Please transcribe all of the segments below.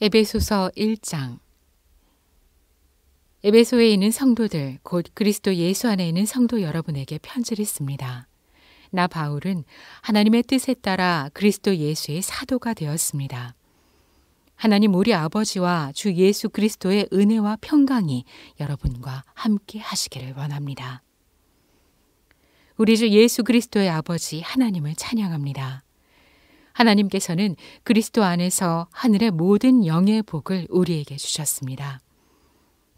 에베소서 1장 에베소에 있는 성도들, 곧 그리스도 예수 안에 있는 성도 여러분에게 편지를 씁니다. 나 바울은 하나님의 뜻에 따라 그리스도 예수의 사도가 되었습니다. 하나님 우리 아버지와 주 예수 그리스도의 은혜와 평강이 여러분과 함께 하시기를 원합니다. 우리 주 예수 그리스도의 아버지 하나님을 찬양합니다. 하나님께서는 그리스도 안에서 하늘의 모든 영의 복을 우리에게 주셨습니다.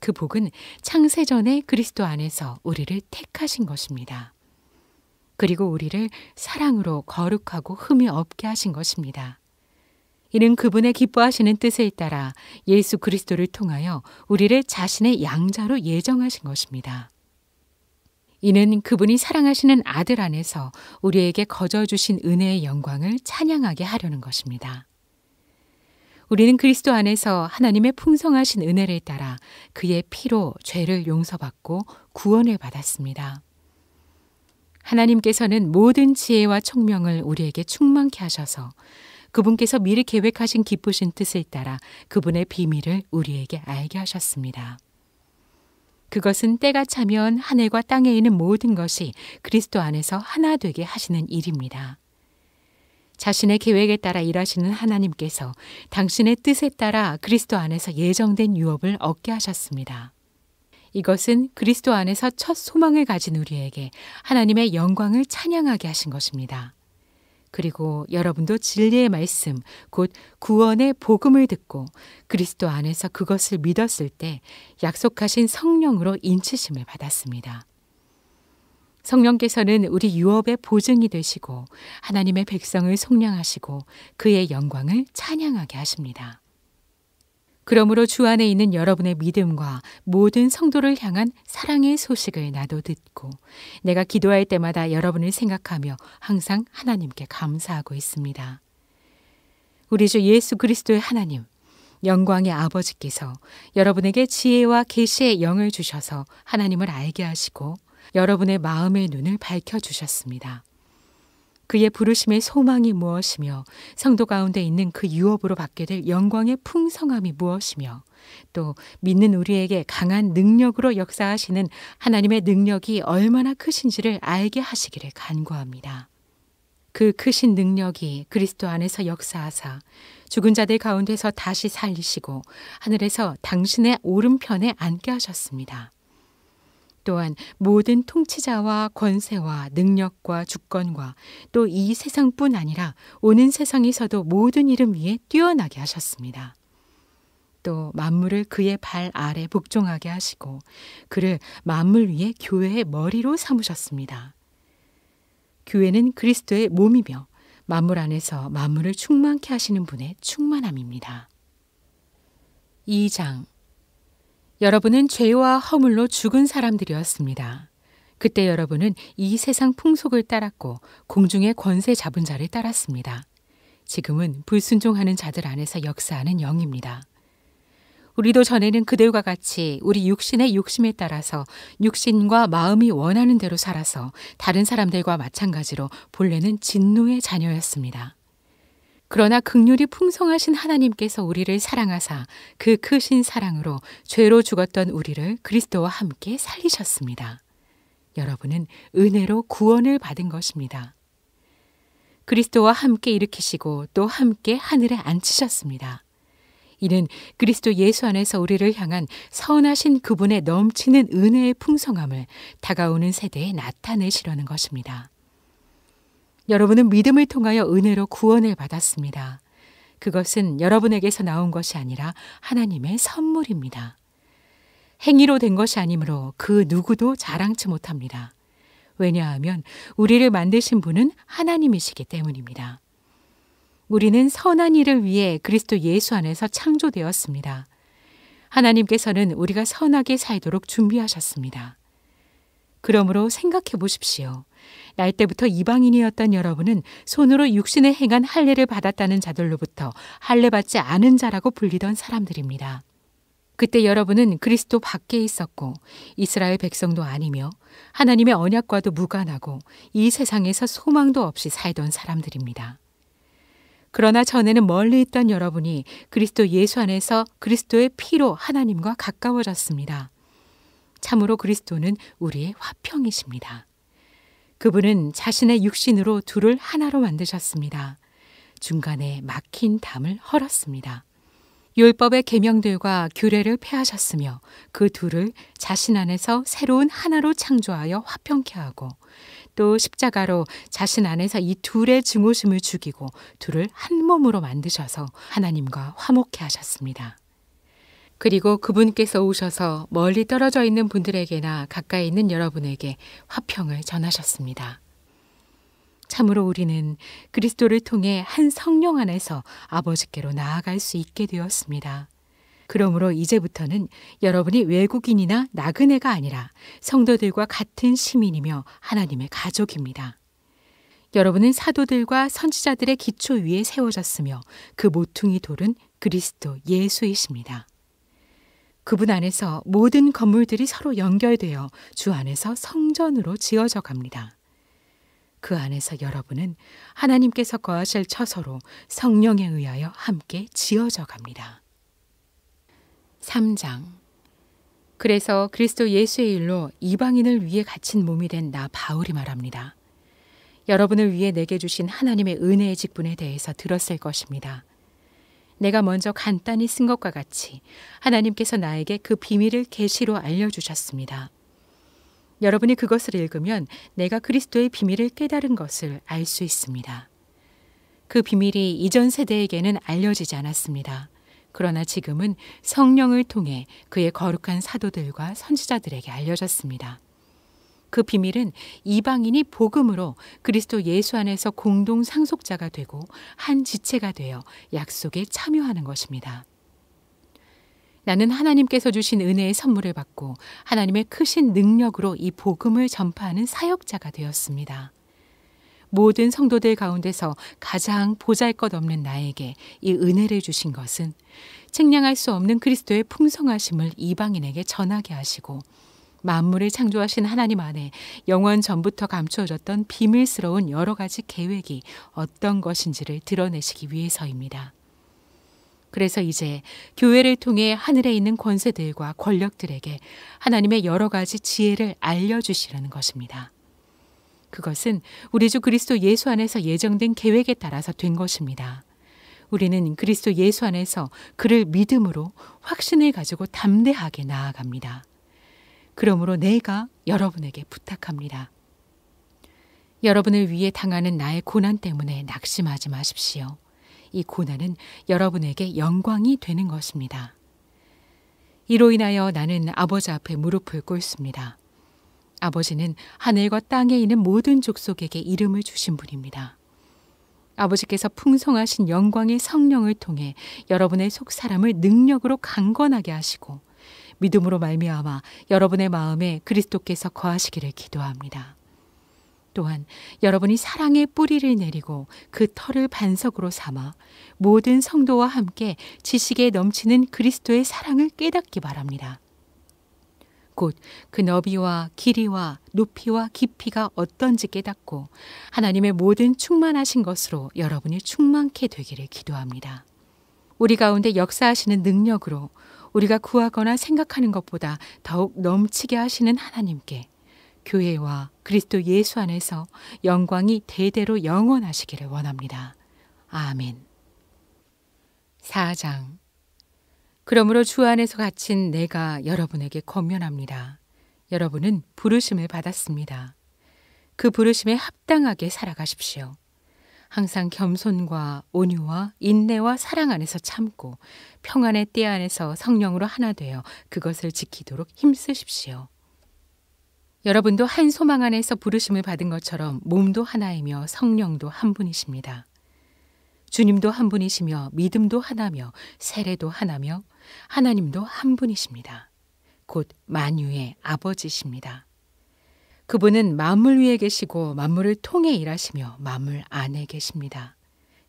그 복은 창세전에 그리스도 안에서 우리를 택하신 것입니다. 그리고 우리를 사랑으로 거룩하고 흠이 없게 하신 것입니다. 이는 그분의 기뻐하시는 뜻에 따라 예수 그리스도를 통하여 우리를 자신의 양자로 예정하신 것입니다. 이는 그분이 사랑하시는 아들 안에서 우리에게 거저 주신 은혜의 영광을 찬양하게 하려는 것입니다. 우리는 그리스도 안에서 하나님의 풍성하신 은혜를 따라 그의 피로 죄를 용서받고 구원을 받았습니다. 하나님께서는 모든 지혜와 총명을 우리에게 충만케 하셔서 그분께서 미리 계획하신 기쁘신 뜻을 따라 그분의 비밀을 우리에게 알게 하셨습니다. 그것은 때가 차면 하늘과 땅에 있는 모든 것이 그리스도 안에서 하나 되게 하시는 일입니다. 자신의 계획에 따라 일하시는 하나님께서 당신의 뜻에 따라 그리스도 안에서 예정된 유업을 얻게 하셨습니다. 이것은 그리스도 안에서 첫 소망을 가진 우리에게 하나님의 영광을 찬양하게 하신 것입니다. 그리고 여러분도 진리의 말씀, 곧 구원의 복음을 듣고 그리스도 안에서 그것을 믿었을 때 약속하신 성령으로 인치심을 받았습니다. 성령께서는 우리 유업의 보증이 되시고 하나님의 백성을 속량하시고 그의 영광을 찬양하게 하십니다. 그러므로 주 안에 있는 여러분의 믿음과 모든 성도를 향한 사랑의 소식을 나도 듣고 내가 기도할 때마다 여러분을 생각하며 항상 하나님께 감사하고 있습니다. 우리 주 예수 그리스도의 하나님 영광의 아버지께서 여러분에게 지혜와 계시의 영을 주셔서 하나님을 알게 하시고 여러분의 마음의 눈을 밝혀 주셨습니다. 그의 부르심의 소망이 무엇이며 성도 가운데 있는 그 유업으로 받게 될 영광의 풍성함이 무엇이며 또 믿는 우리에게 강한 능력으로 역사하시는 하나님의 능력이 얼마나 크신지를 알게 하시기를 간구합니다. 그 크신 능력이 그리스도 안에서 역사하사 죽은 자들 가운데서 다시 살리시고 하늘에서 당신의 오른편에 앉게 하셨습니다. 또한 모든 통치자와 권세와 능력과 주권과 또 이 세상뿐 아니라 오는 세상에서도 모든 이름 위에 뛰어나게 하셨습니다. 또 만물을 그의 발 아래 복종하게 하시고 그를 만물 위에 교회의 머리로 삼으셨습니다. 교회는 그리스도의 몸이며 만물 안에서 만물을 충만케 하시는 분의 충만함입니다. 2장 여러분은 죄와 허물로 죽은 사람들이었습니다. 그때 여러분은 이 세상 풍속을 따랐고 공중의 권세 잡은 자를 따랐습니다. 지금은 불순종하는 자들 안에서 역사하는 영입니다. 우리도 전에는 그들과 같이 우리 육신의 욕심에 따라서 육신과 마음이 원하는 대로 살아서 다른 사람들과 마찬가지로 본래는 진노의 자녀였습니다. 그러나 극률이 풍성하신 하나님께서 우리를 사랑하사 그 크신 사랑으로 죄로 죽었던 우리를 그리스도와 함께 살리셨습니다. 여러분은 은혜로 구원을 받은 것입니다. 그리스도와 함께 일으키시고 또 함께 하늘에 앉히셨습니다. 이는 그리스도 예수 안에서 우리를 향한 선하신 그분의 넘치는 은혜의 풍성함을 다가오는 세대에 나타내시려는 것입니다. 여러분은 믿음을 통하여 은혜로 구원을 받았습니다. 그것은 여러분에게서 나온 것이 아니라 하나님의 선물입니다. 행위로 된 것이 아니므로 그 누구도 자랑치 못합니다. 왜냐하면 우리를 만드신 분은 하나님이시기 때문입니다. 우리는 선한 일을 위해 그리스도 예수 안에서 창조되었습니다. 하나님께서는 우리가 선하게 살도록 준비하셨습니다. 그러므로 생각해 보십시오. 날 때부터 이방인이었던 여러분은 손으로 육신에 행한 할례를 받았다는 자들로부터 할례 받지 않은 자라고 불리던 사람들입니다. 그때 여러분은 그리스도 밖에 있었고 이스라엘 백성도 아니며 하나님의 언약과도 무관하고 이 세상에서 소망도 없이 살던 사람들입니다. 그러나 전에는 멀리 있던 여러분이 그리스도 예수 안에서 그리스도의 피로 하나님과 가까워졌습니다. 참으로 그리스도는 우리의 화평이십니다. 그분은 자신의 육신으로 둘을 하나로 만드셨습니다. 중간에 막힌 담을 헐었습니다. 율법의 계명들과 규례를 폐하셨으며 그 둘을 자신 안에서 새로운 하나로 창조하여 화평케 하고 또 십자가로 자신 안에서 이 둘의 증오심을 죽이고 둘을 한 몸으로 만드셔서 하나님과 화목케 하셨습니다. 그리고 그분께서 오셔서 멀리 떨어져 있는 분들에게나 가까이 있는 여러분에게 화평을 전하셨습니다. 참으로 우리는 그리스도를 통해 한 성령 안에서 아버지께로 나아갈 수 있게 되었습니다. 그러므로 이제부터는 여러분이 외국인이나 나그네가 아니라 성도들과 같은 시민이며 하나님의 가족입니다. 여러분은 사도들과 선지자들의 기초 위에 세워졌으며 그 모퉁이 돌은 그리스도 예수이십니다. 그분 안에서 모든 건물들이 서로 연결되어 주 안에서 성전으로 지어져 갑니다. 그 안에서 여러분은 하나님께서 거하실 처소로 성령에 의하여 함께 지어져 갑니다. 3장 그래서 그리스도 예수의 일로 이방인을 위해 갇힌 몸이 된 나 바울이 말합니다. 여러분을 위해 내게 주신 하나님의 은혜의 직분에 대해서 들었을 것입니다. 내가 먼저 간단히 쓴 것과 같이 하나님께서 나에게 그 비밀을 계시로 알려 주셨습니다. 여러분이 그것을 읽으면 내가 그리스도의 비밀을 깨달은 것을 알 수 있습니다. 그 비밀이 이전 세대에게는 알려지지 않았습니다. 그러나 지금은 성령을 통해 그의 거룩한 사도들과 선지자들에게 알려졌습니다. 그 비밀은 이방인이 복음으로 그리스도 예수 안에서 공동 상속자가 되고 한 지체가 되어 약속에 참여하는 것입니다. 나는 하나님께서 주신 은혜의 선물을 받고 하나님의 크신 능력으로 이 복음을 전파하는 사역자가 되었습니다. 모든 성도들 가운데서 가장 보잘 것 없는 나에게 이 은혜를 주신 것은 측량할 수 없는 그리스도의 풍성하심을 이방인에게 전하게 하시고 만물을 창조하신 하나님 안에 영원 전부터 감추어졌던 비밀스러운 여러 가지 계획이 어떤 것인지를 드러내시기 위해서입니다. 그래서 이제 교회를 통해 하늘에 있는 권세들과 권력들에게 하나님의 여러 가지 지혜를 알려주시라는 것입니다. 그것은 우리 주 그리스도 예수 안에서 예정된 계획에 따라서 된 것입니다. 우리는 그리스도 예수 안에서 그를 믿음으로 확신을 가지고 담대하게 나아갑니다. 그러므로 내가 여러분에게 부탁합니다. 여러분을 위해 당하는 나의 고난 때문에 낙심하지 마십시오. 이 고난은 여러분에게 영광이 되는 것입니다. 이로 인하여 나는 아버지 앞에 무릎을 꿇습니다. 아버지는 하늘과 땅에 있는 모든 족속에게 이름을 주신 분입니다. 아버지께서 풍성하신 영광의 성령을 통해 여러분의 속 사람을 능력으로 강건하게 하시고 믿음으로 말미암아 여러분의 마음에 그리스도께서 거하시기를 기도합니다. 또한 여러분이 사랑의 뿌리를 내리고 그 털을 반석으로 삼아 모든 성도와 함께 지식에 넘치는 그리스도의 사랑을 깨닫기 바랍니다. 곧 그 너비와 길이와 높이와 깊이가 어떤지 깨닫고 하나님의 모든 충만하신 것으로 여러분이 충만케 되기를 기도합니다. 우리 가운데 역사하시는 능력으로 우리가 구하거나 생각하는 것보다 더욱 넘치게 하시는 하나님께 교회와 그리스도 예수 안에서 영광이 대대로 영원하시기를 원합니다. 아멘. 4장 그러므로 주 안에서 갇힌 내가 여러분에게 권면합니다. 여러분은 부르심을 받았습니다. 그 부르심에 합당하게 살아가십시오. 항상 겸손과 온유와 인내와 사랑 안에서 참고 평안의 띠 안에서 성령으로 하나 되어 그것을 지키도록 힘쓰십시오. 여러분도 한 소망 안에서 부르심을 받은 것처럼 몸도 하나이며 성령도 한 분이십니다. 주님도 한 분이시며 믿음도 하나며 세례도 하나며 하나님도 한 분이십니다. 곧 만유의 아버지십니다. 그분은 만물 위에 계시고 만물을 통해 일하시며 만물 안에 계십니다.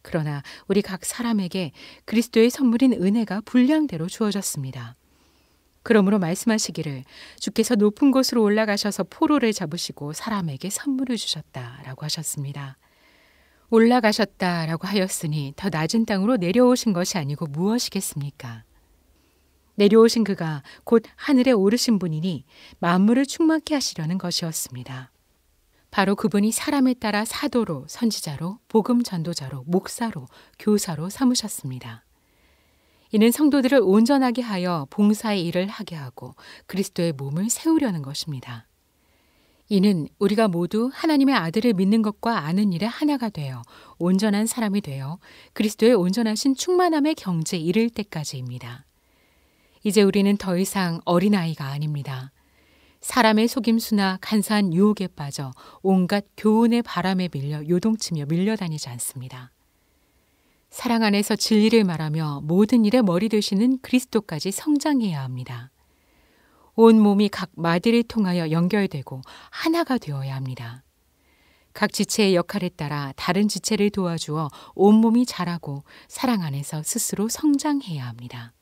그러나 우리 각 사람에게 그리스도의 선물인 은혜가 분량대로 주어졌습니다. 그러므로 말씀하시기를 주께서 높은 곳으로 올라가셔서 포로를 잡으시고 사람에게 선물을 주셨다라고 하셨습니다. 올라가셨다라고 하였으니 더 낮은 땅으로 내려오신 것이 아니고 무엇이겠습니까? 내려오신 그가 곧 하늘에 오르신 분이니 만물을 충만케 하시려는 것이었습니다. 바로 그분이 사람에 따라 사도로, 선지자로, 복음 전도자로, 목사로, 교사로 삼으셨습니다. 이는 성도들을 온전하게 하여 봉사의 일을 하게 하고 그리스도의 몸을 세우려는 것입니다. 이는 우리가 모두 하나님의 아들을 믿는 것과 아는 일에 하나가 되어 온전한 사람이 되어 그리스도의 온전하신 충만함의 경제에 이를 때까지입니다. 이제 우리는 더 이상 어린아이가 아닙니다. 사람의 속임수나 간사한 유혹에 빠져 온갖 교훈의 바람에 밀려 요동치며 밀려다니지 않습니다. 사랑 안에서 진리를 말하며 모든 일에 머리 되시는 그리스도까지 성장해야 합니다. 온 몸이 각 마디를 통하여 연결되고 하나가 되어야 합니다. 각 지체의 역할에 따라 다른 지체를 도와주어 온 몸이 자라고 사랑 안에서 스스로 성장해야 합니다.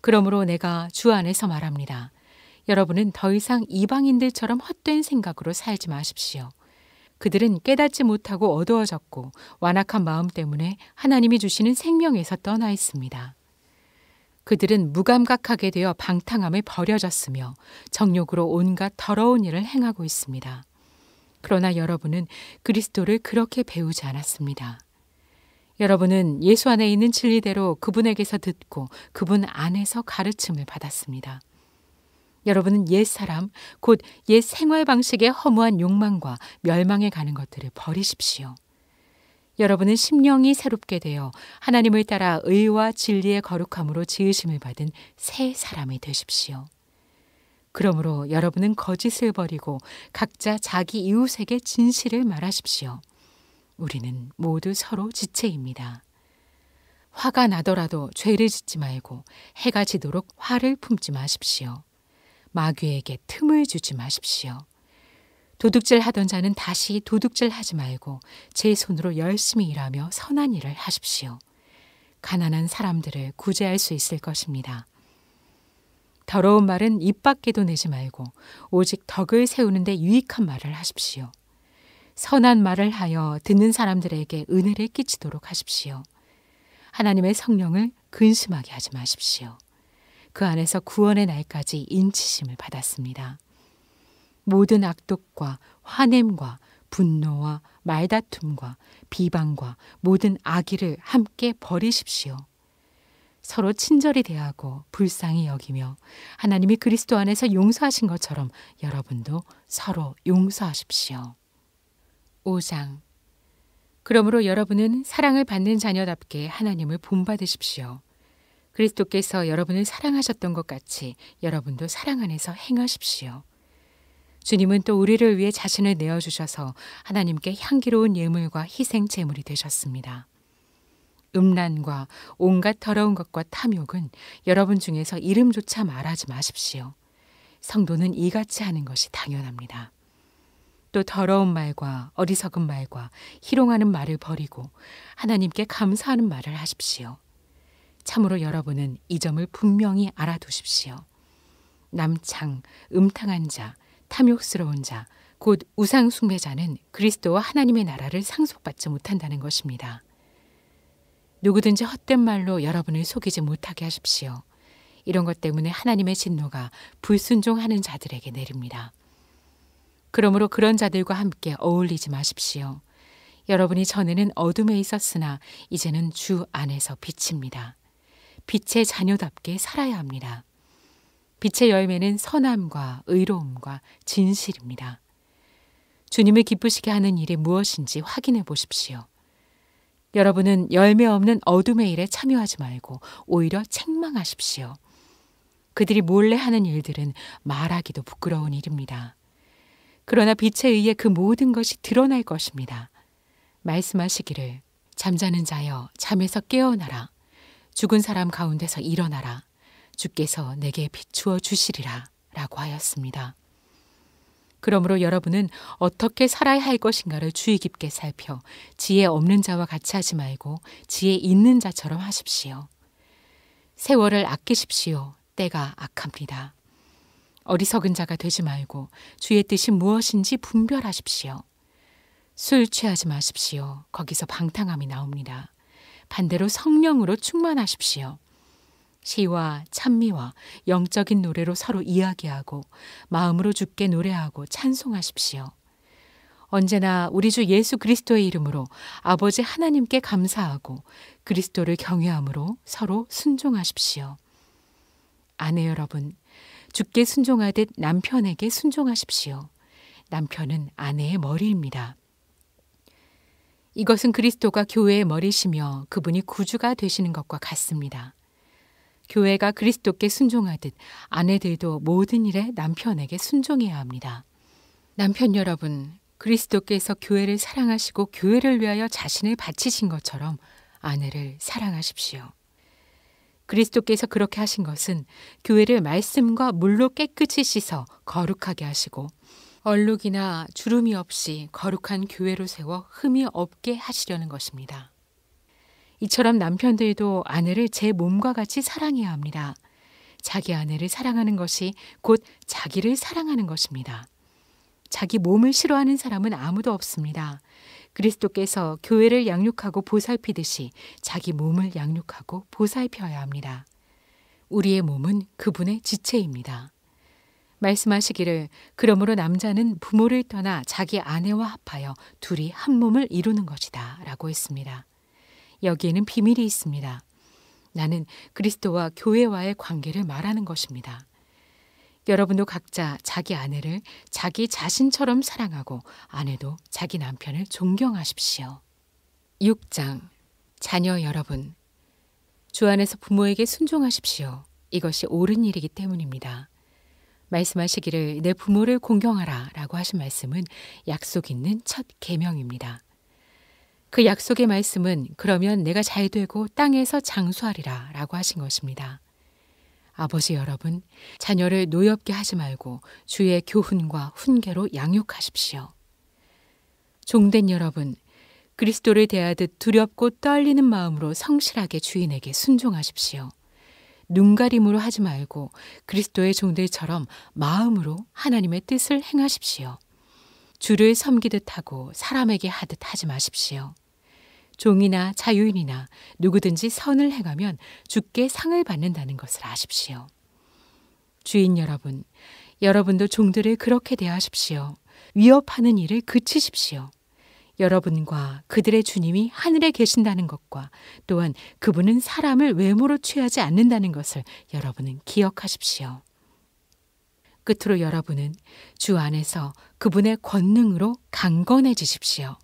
그러므로 내가 주 안에서 말합니다. 여러분은 더 이상 이방인들처럼 헛된 생각으로 살지 마십시오. 그들은 깨닫지 못하고 어두워졌고 완악한 마음 때문에 하나님이 주시는 생명에서 떠나 있습니다. 그들은 무감각하게 되어 방탕함에 버려졌으며 정욕으로 온갖 더러운 일을 행하고 있습니다. 그러나 여러분은 그리스도를 그렇게 배우지 않았습니다. 여러분은 예수 안에 있는 진리대로 그분에게서 듣고 그분 안에서 가르침을 받았습니다. 여러분은 옛 사람, 곧 옛 생활 방식의 허무한 욕망과 멸망에 가는 것들을 버리십시오. 여러분은 심령이 새롭게 되어 하나님을 따라 의와 진리의 거룩함으로 지으심을 받은 새 사람이 되십시오. 그러므로 여러분은 거짓을 버리고 각자 자기 이웃에게 진실을 말하십시오. 우리는 모두 서로 지체입니다. 화가 나더라도 죄를 짓지 말고 해가 지도록 화를 품지 마십시오. 마귀에게 틈을 주지 마십시오. 도둑질 하던 자는 다시 도둑질 하지 말고 제 손으로 열심히 일하며 선한 일을 하십시오. 가난한 사람들을 구제할 수 있을 것입니다. 더러운 말은 입 밖에도 내지 말고 오직 덕을 세우는데 유익한 말을 하십시오. 선한 말을 하여 듣는 사람들에게 은혜를 끼치도록 하십시오. 하나님의 성령을 근심하게 하지 마십시오. 그 안에서 구원의 날까지 인치심을 받았습니다. 모든 악독과 화냄과 분노와 말다툼과 비방과 모든 악의를 함께 버리십시오. 서로 친절히 대하고 불쌍히 여기며 하나님이 그리스도 안에서 용서하신 것처럼 여러분도 서로 용서하십시오. 5장 그러므로 여러분은 사랑을 받는 자녀답게 하나님을 본받으십시오. 그리스도께서 여러분을 사랑하셨던 것 같이 여러분도 사랑 안에서 행하십시오. 주님은 또 우리를 위해 자신을 내어주셔서 하나님께 향기로운 예물과 희생 제물이 되셨습니다. 음란과 온갖 더러운 것과 탐욕은 여러분 중에서 이름조차 말하지 마십시오. 성도는 이같이 하는 것이 당연합니다. 또 더러운 말과 어리석은 말과 희롱하는 말을 버리고 하나님께 감사하는 말을 하십시오. 참으로 여러분은 이 점을 분명히 알아두십시오. 남창, 음탕한 자, 탐욕스러운 자, 곧 우상 숭배자는 그리스도와 하나님의 나라를 상속받지 못한다는 것입니다. 누구든지 헛된 말로 여러분을 속이지 못하게 하십시오. 이런 것 때문에 하나님의 진노가 불순종하는 자들에게 내립니다. 그러므로 그런 자들과 함께 어울리지 마십시오. 여러분이 전에는 어둠에 있었으나 이제는 주 안에서 빛입니다. 빛의 자녀답게 살아야 합니다. 빛의 열매는 선함과 의로움과 진실입니다. 주님을 기쁘시게 하는 일이 무엇인지 확인해 보십시오. 여러분은 열매 없는 어둠의 일에 참여하지 말고 오히려 책망하십시오. 그들이 몰래 하는 일들은 말하기도 부끄러운 일입니다. 그러나 빛에 의해 그 모든 것이 드러날 것입니다. 말씀하시기를 잠자는 자여 잠에서 깨어나라 죽은 사람 가운데서 일어나라 주께서 내게 비추어 주시리라라고 하였습니다. 그러므로 여러분은 어떻게 살아야 할 것인가를 주의 깊게 살펴 지혜 없는 자와 같이 하지 말고 지혜 있는 자처럼 하십시오. 세월을 아끼십시오. 때가 악합니다. 어리석은 자가 되지 말고 주의 뜻이 무엇인지 분별하십시오. 술 취하지 마십시오. 거기서 방탕함이 나옵니다. 반대로 성령으로 충만하십시오. 시와 찬미와 영적인 노래로 서로 이야기하고 마음으로 주께 노래하고 찬송하십시오. 언제나 우리 주 예수 그리스도의 이름으로 아버지 하나님께 감사하고 그리스도를 경외함으로 서로 순종하십시오. 아내 여러분, 주께 순종하듯 남편에게 순종하십시오. 남편은 아내의 머리입니다. 이것은 그리스도가 교회의 머리시며 그분이 구주가 되시는 것과 같습니다. 교회가 그리스도께 순종하듯 아내들도 모든 일에 남편에게 순종해야 합니다. 남편 여러분, 그리스도께서 교회를 사랑하시고 교회를 위하여 자신을 바치신 것처럼 아내를 사랑하십시오. 그리스도께서 그렇게 하신 것은 교회를 말씀과 물로 깨끗이 씻어 거룩하게 하시고 얼룩이나 주름이 없이 거룩한 교회로 세워 흠이 없게 하시려는 것입니다. 이처럼 남편들도 아내를 제 몸과 같이 사랑해야 합니다. 자기 아내를 사랑하는 것이 곧 자기를 사랑하는 것입니다. 자기 몸을 싫어하는 사람은 아무도 없습니다. 그리스도께서 교회를 양육하고 보살피듯이 자기 몸을 양육하고 보살펴야 합니다. 우리의 몸은 그분의 지체입니다. 말씀하시기를 그러므로 남자는 부모를 떠나 자기 아내와 합하여 둘이 한 몸을 이루는 것이다 라고 했습니다. 여기에는 비밀이 있습니다. 나는 그리스도와 교회와의 관계를 말하는 것입니다. 여러분도 각자 자기 아내를 자기 자신처럼 사랑하고 아내도 자기 남편을 존경하십시오. 6장 자녀 여러분 주 안에서 부모에게 순종하십시오. 이것이 옳은 일이기 때문입니다. 말씀하시기를 내 부모를 공경하라라고 하신 말씀은 약속 있는 첫 계명입니다. 그 약속의 말씀은 그러면 내가 잘 되고 땅에서 장수하리라라고 하신 것입니다. 아버지 여러분, 자녀를 노엽게 하지 말고 주의 교훈과 훈계로 양육하십시오. 종된 여러분, 그리스도를 대하듯 두렵고 떨리는 마음으로 성실하게 주인에게 순종하십시오. 눈가림으로 하지 말고 그리스도의 종들처럼 마음으로 하나님의 뜻을 행하십시오. 주를 섬기듯 하고 사람에게 하듯 하지 마십시오. 종이나 자유인이나 누구든지 선을 행하면 주께 상을 받는다는 것을 아십시오. 주인 여러분, 여러분도 종들을 그렇게 대하십시오. 위협하는 일을 그치십시오. 여러분과 그들의 주님이 하늘에 계신다는 것과 또한 그분은 사람을 외모로 취하지 않는다는 것을 여러분은 기억하십시오. 끝으로 여러분은 주 안에서 그분의 권능으로 강건해지십시오.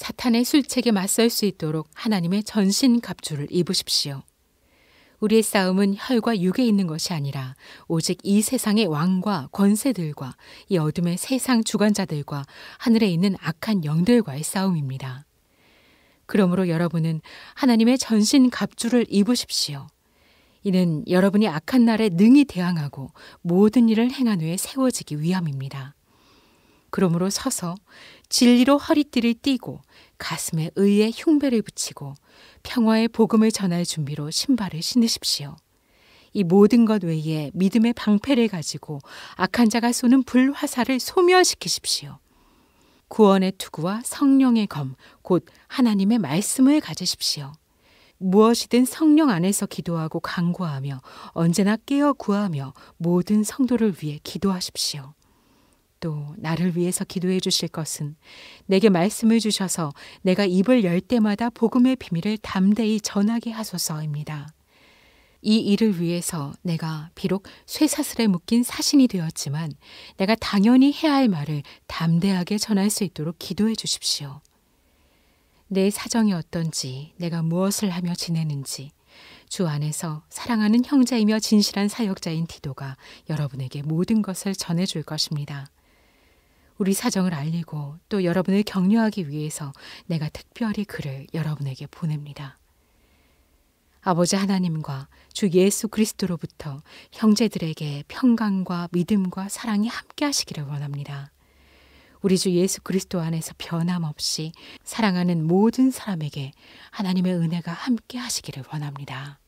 사탄의 술책에 맞설 수 있도록 하나님의 전신 갑주를 입으십시오. 우리의 싸움은 혈과 육에 있는 것이 아니라 오직 이 세상의 왕과 권세들과 이 어둠의 세상 주관자들과 하늘에 있는 악한 영들과의 싸움입니다. 그러므로 여러분은 하나님의 전신 갑주를 입으십시오. 이는 여러분이 악한 날에 능히 대항하고 모든 일을 행한 후에 세워지기 위함입니다. 그러므로 서서 진리로 허리띠를 띠고 가슴에 의의 흉배를 붙이고 평화의 복음을 전할 준비로 신발을 신으십시오. 이 모든 것 외에 믿음의 방패를 가지고 악한 자가 쏘는 불화살을 소멸시키십시오. 구원의 투구와 성령의 검, 곧 하나님의 말씀을 가지십시오. 무엇이든 성령 안에서 기도하고 간구하며 언제나 깨어 구하며 모든 성도를 위해 기도하십시오. 또 나를 위해서 기도해 주실 것은 내게 말씀을 주셔서 내가 입을 열 때마다 복음의 비밀을 담대히 전하게 하소서입니다. 이 일을 위해서 내가 비록 쇠사슬에 묶인 사신이 되었지만 내가 당연히 해야 할 말을 담대하게 전할 수 있도록 기도해 주십시오. 내 사정이 어떤지, 내가 무엇을 하며 지내는지, 주 안에서 사랑하는 형제이며 진실한 사역자인 디도가 여러분에게 모든 것을 전해줄 것입니다. 우리 사정을 알리고 또 여러분을 격려하기 위해서 내가 특별히 글을 여러분에게 보냅니다. 아버지 하나님과 주 예수 그리스도로부터 형제들에게 평강과 믿음과 사랑이 함께 하시기를 원합니다. 우리 주 예수 그리스도 안에서 변함없이 사랑하는 모든 사람에게 하나님의 은혜가 함께 하시기를 원합니다.